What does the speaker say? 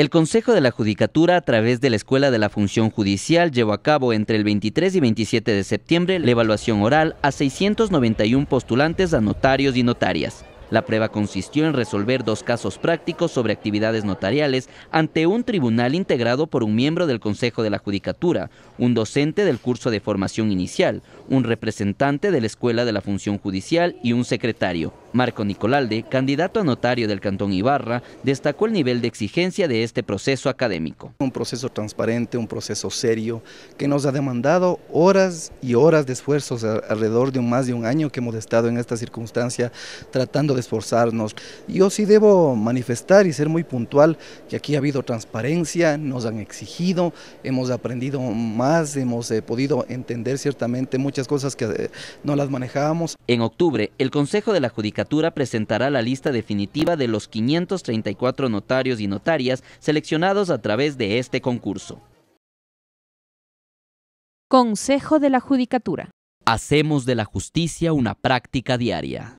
El Consejo de la Judicatura, a través de la Escuela de la Función Judicial, llevó a cabo entre el 23 y 27 de septiembre la evaluación oral a 691 postulantes a notarios y notarias. La prueba consistió en resolver dos casos prácticos sobre actividades notariales ante un tribunal integrado por un miembro del Consejo de la Judicatura, un docente del curso de formación inicial, un representante de la Escuela de la Función Judicial y un secretario. Marco Nicolalde, candidato a notario del Cantón Ibarra, destacó el nivel de exigencia de este proceso académico. Un proceso transparente, un proceso serio, que nos ha demandado horas y horas de esfuerzos alrededor de más de un año que hemos estado en esta circunstancia tratando de esforzarnos. Yo sí debo manifestar y ser muy puntual que aquí ha habido transparencia, nos han exigido, hemos aprendido más, hemos eh, podido entender ciertamente muchas cosas que eh, no las manejábamos. En octubre, el Consejo de la Judicatura Judicatura presentará la lista definitiva de los 534 notarios y notarias seleccionados a través de este concurso. Consejo de la Judicatura. Hacemos de la justicia una práctica diaria.